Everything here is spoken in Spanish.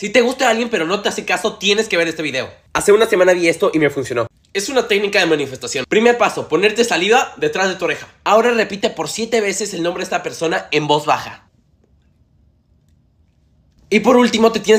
Si te gusta alguien pero no te hace caso, tienes que ver este video. Hace una semana vi esto y me funcionó. Es una técnica de manifestación. Primer paso, ponerte salida detrás de tu oreja. Ahora repite por siete veces el nombre de esta persona en voz baja. Y por último, te tienes que...